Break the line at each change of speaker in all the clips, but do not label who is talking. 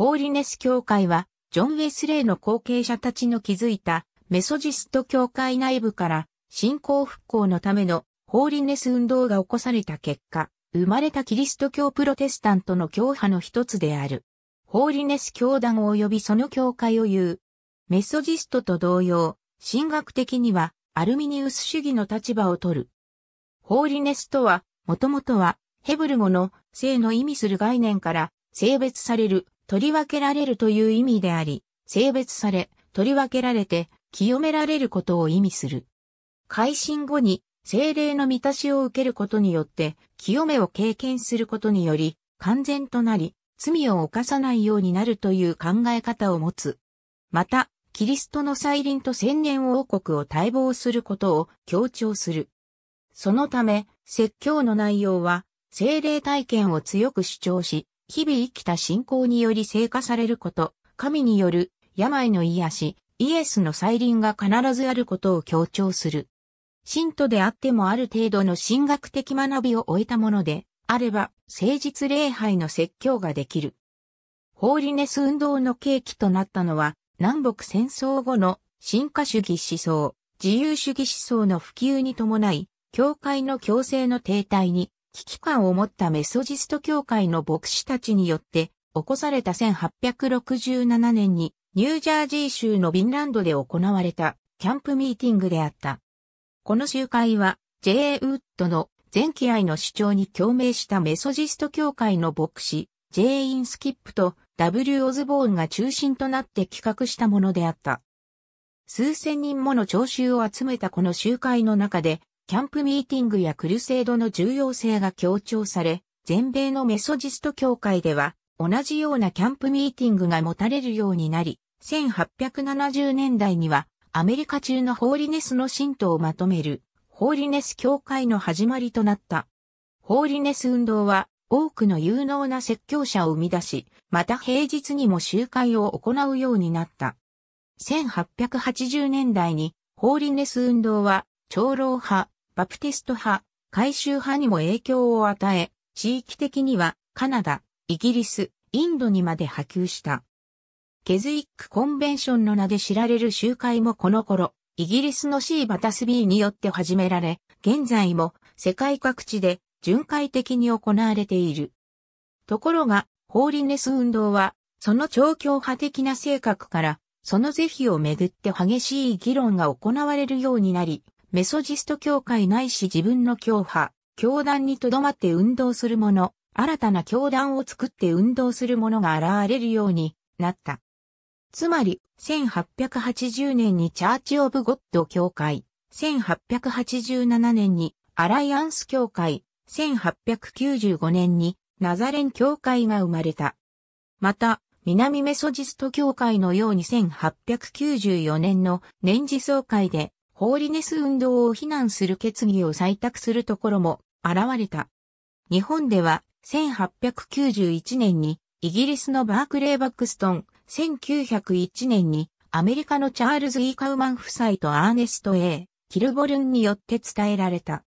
ホーリネス教会は、ジョン・ウェスレイの後継者たちの築いたメソジスト教会内部から信仰復興のためのホーリネス運動が起こされた結果、生まれたキリスト教プロテスタントの教派の一つである。ホーリネス教団及びその教会を言う。メソジストと同様、神学的にはアルミニウス主義の立場を取る。ホーリネスとは、もともとはヘブル語の性の意味する概念から性別される取り分けられるという意味であり、性別され、取り分けられて、清められることを意味する。改心後に、精霊の満たしを受けることによって、清めを経験することにより、完全となり、罪を犯さないようになるという考え方を持つ。また、キリストの再臨と千年王国を待望することを強調する。そのため、説教の内容は、精霊体験を強く主張し、日々生きた信仰により成果されること、神による病の癒し、イエスの再臨が必ずあることを強調する。信徒であってもある程度の神学的学びを終えたもので、あれば、誠実礼拝の説教ができる。ホーリネス運動の契機となったのは、南北戦争後の進化主義思想、自由主義思想の普及に伴い、教会の強制の停滞に危機感を持ったメソジスト教会の牧師たちによって起こされた1867年にニュージャージー州のビンランドで行われたキャンプミーティングであった。この集会は j ウッドの前期愛の主張に共鳴したメソジスト教会の牧師 J. インスキップと W. オズボーンが中心となって企画したものであった。数千人もの聴衆を集めたこの集会の中でキャンプミーティングやクルセードの重要性が強調され、全米のメソジスト協会では、同じようなキャンプミーティングが持たれるようになり、1870年代には、アメリカ中のホーリネスの信徒をまとめる、ホーリネス協会の始まりとなった。ホーリネス運動は、多くの有能な説教者を生み出し、また平日にも集会を行うようになった。1880年代に、ホーリネス運動は、長老派、バプテスト派、改宗派にも影響を与え、地域的にはカナダ、イギリス、インドにまで波及した。ケズイックコンベンションの名で知られる集会もこの頃、イギリスのシー・バタスビーによって始められ、現在も世界各地で巡回的に行われている。ところが、ホーリネス運動は、その調教派的な性格から、その是非をめぐって激しい議論が行われるようになり、メソジスト教会ないし自分の教派、教団にとどまって運動する者、新たな教団を作って運動する者が現れるようになった。つまり、1880年にチャーチ・オブ・ゴッド教会、1887年にアライアンス教会、1895年にナザレン教会が生まれた。また、南メソジスト教会のように1894年の年次総会でホーリネス運動を非難する決議を採択するところも現れた。日本では1891年にイギリスのバークレー・バックストン、1901年にアメリカのチャールズ・イ、e、カウマン夫妻とアーネスト・ A・ キルボルンによって伝えられた。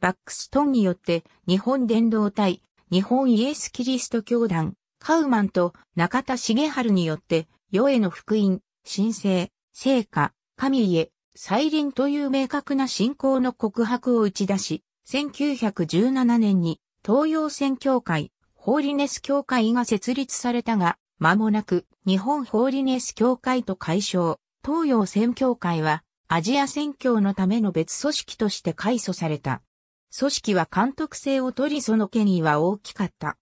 バックストンによって日本伝道隊、日本イエス・キリスト教団、カウマンと中田茂春によって、世への福音、神聖、聖歌、神家、再臨という明確な信仰の告白を打ち出し、1917年に東洋宣教会、ホーリネス教会が設立されたが、間もなく日本ホーリネス教会と解消、東洋宣教会はアジア宣教のための別組織として改祖された。組織は監督制を取りその権威は大きかった。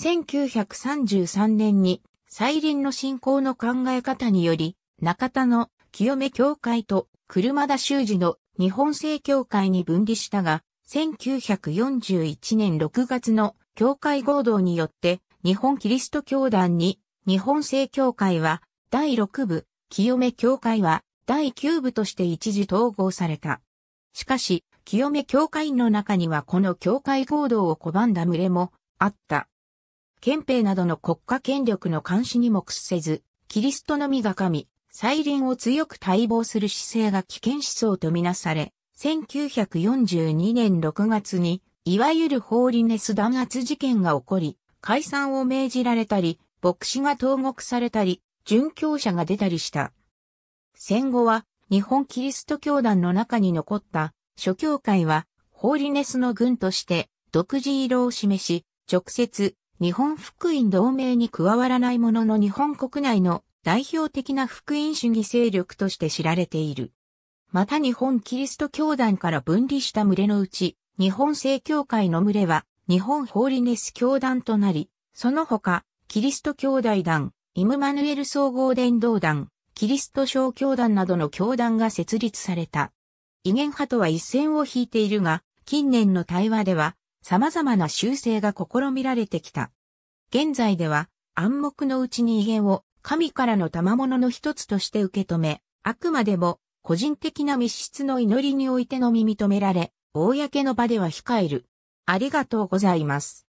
1933年に再臨の信仰の考え方により、中田の清め教会と車田修司の日本正教会に分離したが、1941年6月の教会合同によって日本キリスト教団に日本正教会は第6部、清め教会は第9部として一時統合された。しかし、清め教会の中にはこの教会合同を拒んだ群れもあった。憲兵などの国家権力の監視にも屈せず、キリストのみが神、再臨を強く待望する姿勢が危険思想とみなされ、1942年6月に、いわゆるホーリネス弾圧事件が起こり、解散を命じられたり、牧師が投獄されたり、殉教者が出たりした。戦後は、日本キリスト教団の中に残った、諸教会は、ホーリネスの軍として、独自色を示し、直接、日本福音同盟に加わらないものの日本国内の代表的な福音主義勢力として知られている。また日本キリスト教団から分離した群れのうち、日本正教会の群れは日本ホーリネス教団となり、その他、キリスト教大団、イムマヌエル総合伝道団、キリスト小教団などの教団が設立された。異言派とは一線を引いているが、近年の対話では様々な修正が試みられてきた。現在では暗黙のうちに異言を神からの賜物の一つとして受け止め、あくまでも個人的な密室の祈りにおいてのみ認められ、公の場では控える。ありがとうございます。